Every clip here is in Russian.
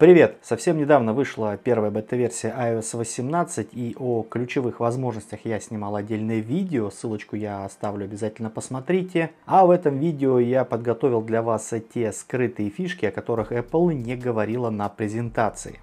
Привет! Совсем недавно вышла первая бета-версия iOS 18 и о ключевых возможностях я снимал отдельное видео, ссылочку я оставлю, обязательно посмотрите. А в этом видео я подготовил для вас те скрытые фишки, о которых Apple не говорила на презентации.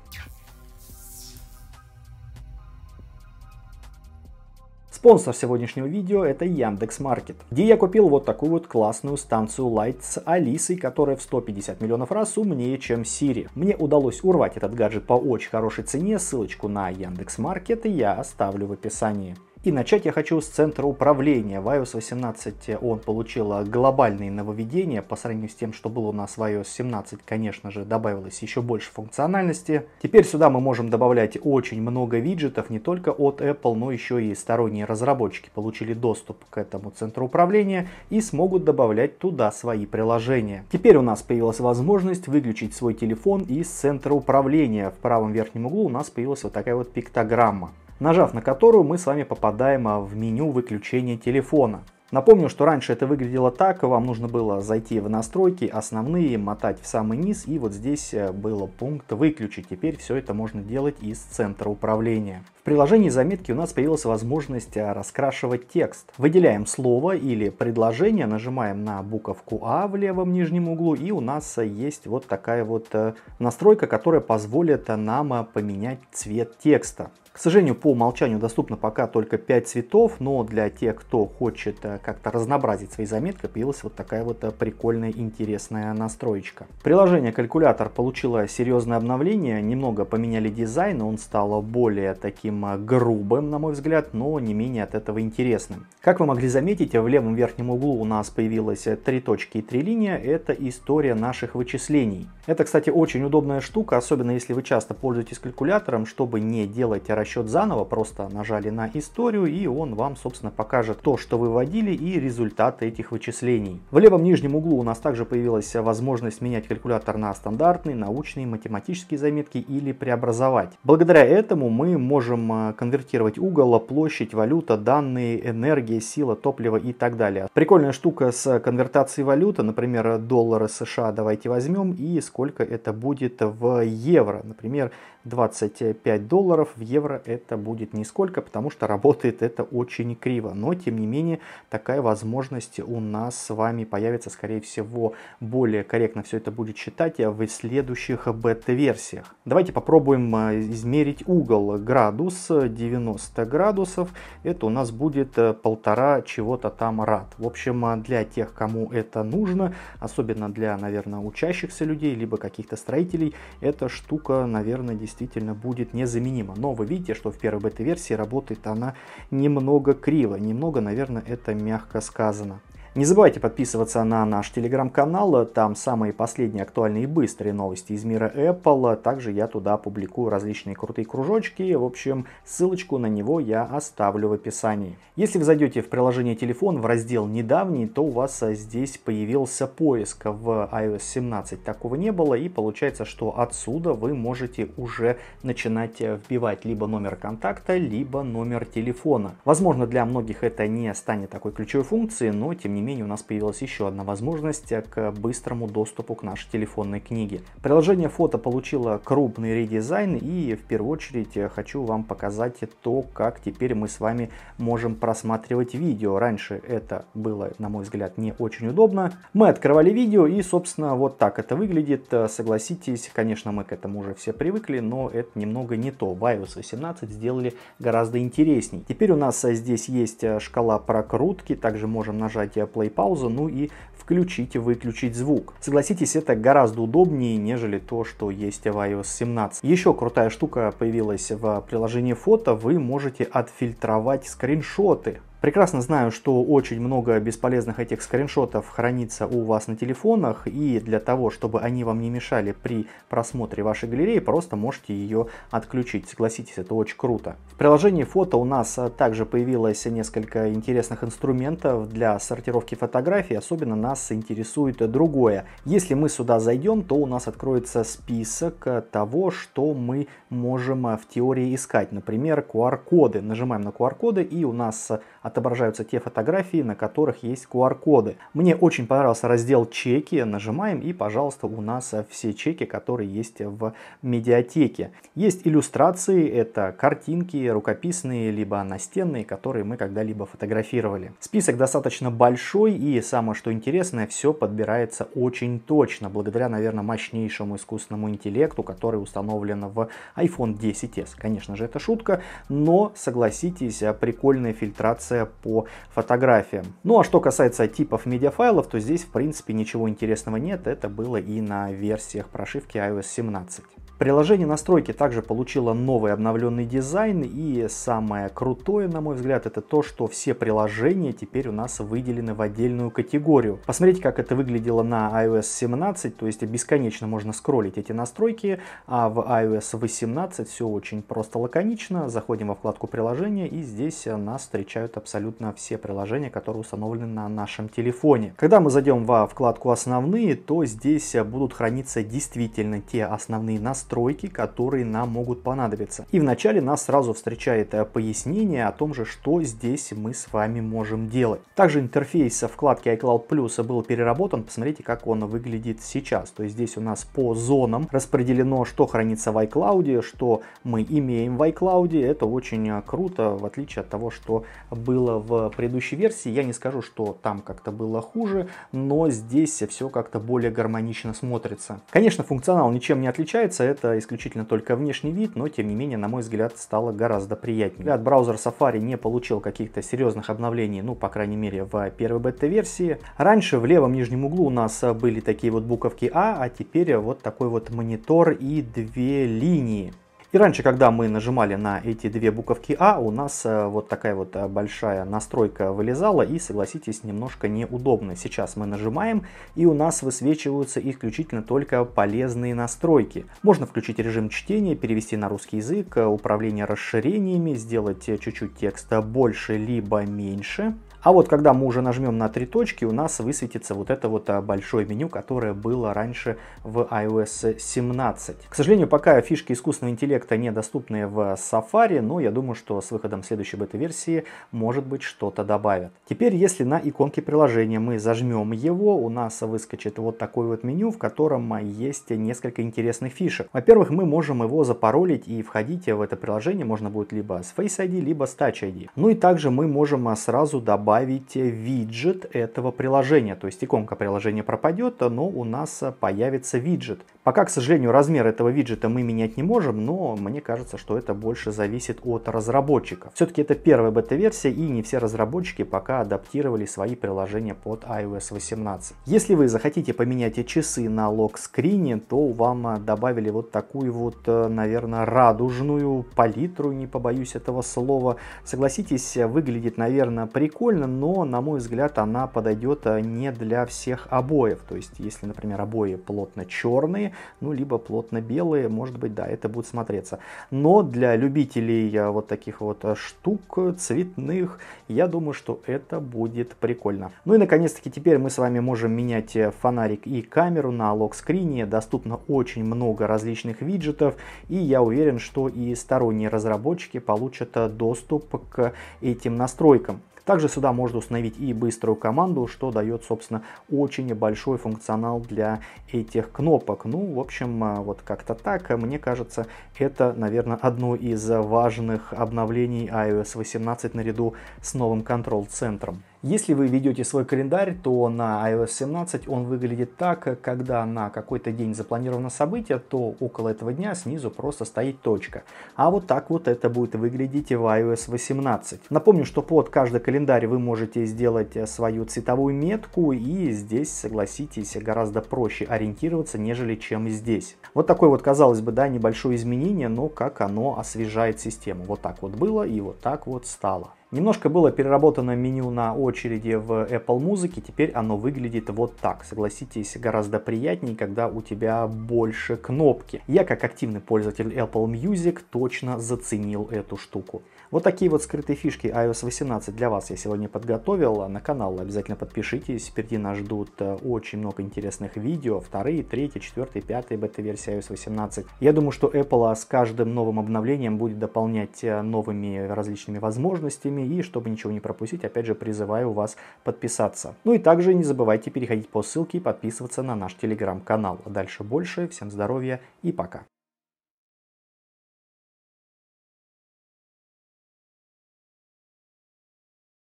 Спонсор сегодняшнего видео это Яндекс Маркет, где я купил вот такую вот классную станцию Light с Алисой, которая в 150 миллионов раз умнее, чем Siri. Мне удалось урвать этот гаджет по очень хорошей цене, ссылочку на Яндекс Маркет я оставлю в описании. И начать я хочу с центра управления. В iOS 18 он получил а, глобальные нововведения по сравнению с тем, что было у нас в iOS 17, конечно же, добавилось еще больше функциональности. Теперь сюда мы можем добавлять очень много виджетов, не только от Apple, но еще и сторонние разработчики получили доступ к этому центру управления и смогут добавлять туда свои приложения. Теперь у нас появилась возможность выключить свой телефон из центра управления. В правом верхнем углу у нас появилась вот такая вот пиктограмма нажав на которую мы с вами попадаем а, в меню выключения телефона. Напомню, что раньше это выглядело так, вам нужно было зайти в настройки, основные, мотать в самый низ, и вот здесь э, был пункт «Выключить». Теперь все это можно делать из центра управления. В приложении заметки у нас появилась возможность а, раскрашивать текст. Выделяем слово или предложение, нажимаем на буковку «А» в левом нижнем углу, и у нас э, есть вот такая вот э, настройка, которая позволит нам поменять цвет текста. К сожалению, по умолчанию доступно пока только 5 цветов, но для тех, кто хочет э, как-то разнообразить свои заметки, появилась вот такая вот э, прикольная интересная настроечка. Приложение «Калькулятор» получило серьезное обновление, немного поменяли дизайн, он стал более таким э, грубым, на мой взгляд, но не менее от этого интересным. Как вы могли заметить, в левом верхнем углу у нас появилось три точки и три линии, это история наших вычислений. Это, кстати, очень удобная штука, особенно если вы часто пользуетесь калькулятором, чтобы не делать расчеты расчет заново, просто нажали на историю и он вам, собственно, покажет то, что вы вводили и результаты этих вычислений. В левом нижнем углу у нас также появилась возможность менять калькулятор на стандартный, научные математические заметки или преобразовать. Благодаря этому мы можем э, конвертировать угол, площадь, валюта, данные, энергия, сила, топливо и так далее. Прикольная штука с конвертацией валюты, например, доллары США давайте возьмем и сколько это будет в евро. Например, 25 долларов в евро быстро это будет нисколько, потому что работает это очень криво. Но, тем не менее, такая возможность у нас с вами появится, скорее всего, более корректно все это будет считать а в следующих бета-версиях. Давайте попробуем а, измерить угол градус 90 градусов. Это у нас будет э, полтора чего-то там рад. В общем, а, для тех, кому это нужно, особенно для, наверное, учащихся людей, либо каких-то строителей, эта штука, наверное, действительно будет незаменима. Но вы видите, видите, что в первой бета-версии работает она немного криво. Немного, наверное, это мягко сказано. Не забывайте подписываться на наш телеграм-канал, там самые последние актуальные и быстрые новости из мира Apple. Также я туда публикую различные крутые кружочки. В общем, ссылочку на него я оставлю в описании. Если вы зайдете в приложение телефон в раздел «Недавний», то у вас здесь появился поиск. В iOS 17 такого не было, и получается, что отсюда вы можете уже начинать вбивать либо номер контакта, либо номер телефона. Возможно, для многих это не станет такой ключевой функцией, но тем не менее менее у нас появилась еще одна возможность э, к быстрому доступу к нашей телефонной книге. Приложение фото получило крупный редизайн и в первую очередь э, хочу вам показать то, как теперь мы с вами можем просматривать видео. Раньше это было, на мой взгляд, не очень удобно. Мы открывали видео и, собственно, вот так это выглядит. Э, согласитесь, конечно, мы к этому уже все привыкли, но это немного не то. В iOS 18 сделали гораздо интересней. Теперь у нас здесь есть шкала прокрутки, также можем нажать play пауза, ну и включить и выключить звук. Согласитесь, это гораздо удобнее, нежели то, что есть в iOS 17. Еще крутая штука появилась в приложении фото, вы можете отфильтровать скриншоты Прекрасно знаю, что очень много бесполезных этих скриншотов хранится у вас на телефонах, и для того, чтобы они вам не мешали при просмотре вашей галереи, просто можете ее отключить. Согласитесь, это очень круто. В приложении фото у нас а, также появилось несколько интересных инструментов для сортировки фотографий, особенно нас интересует другое. Если мы сюда зайдем, то у нас откроется список а, того, что мы можем а, в теории искать. Например, QR-коды. Нажимаем на QR-коды, и у нас отображаются те фотографии, на которых есть QR-коды. Мне очень понравился раздел «Чеки». Нажимаем и, пожалуйста, у нас все чеки, которые есть в медиатеке. Есть иллюстрации, это картинки рукописные, либо настенные, которые мы когда-либо фотографировали. Список достаточно большой и, самое что интересное, все подбирается очень точно, благодаря, наверное, мощнейшему искусственному интеллекту, который установлен в iPhone 10s. Конечно же, это шутка, но, согласитесь, прикольная фильтрация информация по фотографиям. Ну а что касается типов медиафайлов, то здесь в принципе ничего интересного нет, это было и на версиях прошивки iOS 17. Приложение настройки также получило новый обновленный дизайн и самое крутое, на мой взгляд, это то, что все приложения теперь у нас выделены в отдельную категорию. Посмотрите, как это выглядело на iOS 17, то есть бесконечно можно скроллить эти настройки, а в iOS 18 все очень просто лаконично. Заходим во вкладку приложения и здесь нас встречают абсолютно все приложения, которые установлены на нашем телефоне. Когда мы зайдем во вкладку основные, то здесь будут храниться действительно те основные настройки, настройки, которые нам могут понадобиться. И вначале нас сразу встречает э, пояснение о том же, что здесь мы с вами можем делать. Также интерфейс вкладки iCloud Plus был переработан. Посмотрите, как он выглядит сейчас. То есть здесь у нас по зонам распределено, что хранится в iCloud, что мы имеем в iCloud. Это очень э, круто, в отличие от того, что было в предыдущей версии. Я не скажу, что там как-то было хуже, но здесь все как-то более гармонично смотрится. Конечно, функционал ничем не отличается это исключительно только внешний вид, но тем не менее, на мой взгляд, стало гораздо приятнее. От браузер Safari не получил каких-то серьезных обновлений, ну, по крайней мере, в первой бета-версии. Раньше в левом нижнем углу у нас э, были такие вот буковки А, а теперь вот такой вот монитор и две линии. И раньше, когда мы нажимали на эти две буковки А, у нас э, вот такая вот э, большая настройка вылезала и, согласитесь, немножко неудобно. Сейчас мы нажимаем, и у нас высвечиваются исключительно только полезные настройки. Можно включить режим чтения, перевести на русский язык, э, управление расширениями, сделать чуть-чуть текста больше либо меньше. А вот когда мы уже нажмем на три точки, у нас высветится вот это вот а, большое меню, которое было раньше в iOS 17. К сожалению, пока фишки искусственного интеллекта недоступны в Safari, но я думаю, что с выходом следующей бета-версии, может быть, что-то добавят. Теперь, если на иконке приложения мы зажмем его, у нас выскочит вот такое вот меню, в котором есть несколько интересных фишек. Во-первых, мы можем его запаролить и входить в это приложение можно будет либо с Face ID, либо с Touch ID. Ну и также мы можем а, сразу добавить добавить виджет этого приложения. То есть иконка приложения пропадет, но у нас появится виджет. Пока, к сожалению, размер этого виджета мы менять не можем, но мне кажется, что это больше зависит от разработчиков. Все-таки это первая бета-версия, и не все разработчики пока адаптировали свои приложения под iOS 18. Если вы захотите поменять часы на лог-скрине, то вам а, добавили вот такую вот, э, наверное, радужную палитру, не побоюсь этого слова. Согласитесь, выглядит, наверное, прикольно, но, на мой взгляд, она подойдет а, не для всех обоев. То есть, если, например, обои плотно черные, ну, либо плотно белые, может быть, да, это будет смотреться. Но для любителей э, вот таких вот э, штук цветных, я думаю, что это будет прикольно. Ну и, наконец-таки, теперь мы с вами можем менять э, фонарик и камеру на лог-скрине. Доступно очень много различных виджетов, и я уверен, что и сторонние разработчики получат доступ к этим настройкам. Также сюда можно установить и быструю команду, что дает, собственно, очень большой функционал для этих кнопок. Ну, в общем, а, вот как-то так. Мне кажется, это, наверное, одно из важных обновлений iOS 18 наряду с новым контроль-центром. Если вы ведете свой календарь, то на iOS 17 он выглядит так, когда на какой-то день запланировано событие, то около этого дня снизу просто стоит точка. А вот так вот это будет выглядеть в iOS 18. Напомню, что под каждый календарь вы можете сделать э, свою цветовую метку, и здесь, согласитесь, гораздо проще ориентироваться, нежели чем здесь. Вот такое вот, казалось бы, да, небольшое изменение, но как оно освежает систему. Вот так вот было и вот так вот стало. Немножко было переработано меню на очереди в Apple Music, теперь оно выглядит вот так. Согласитесь, гораздо приятнее, когда у тебя больше кнопки. Я, как активный пользователь Apple Music, точно заценил эту штуку. Вот такие вот скрытые фишки iOS 18 для вас я сегодня подготовил. На канал обязательно подпишитесь, впереди нас ждут э, очень много интересных видео. Вторые, третьи, четвертые, пятые бета-версии iOS 18. Я думаю, что Apple с каждым новым обновлением будет дополнять э, новыми различными возможностями и чтобы ничего не пропустить, опять же призываю вас подписаться. Ну и также не забывайте переходить по ссылке и подписываться на наш телеграм-канал. А дальше больше. Всем здоровья и пока.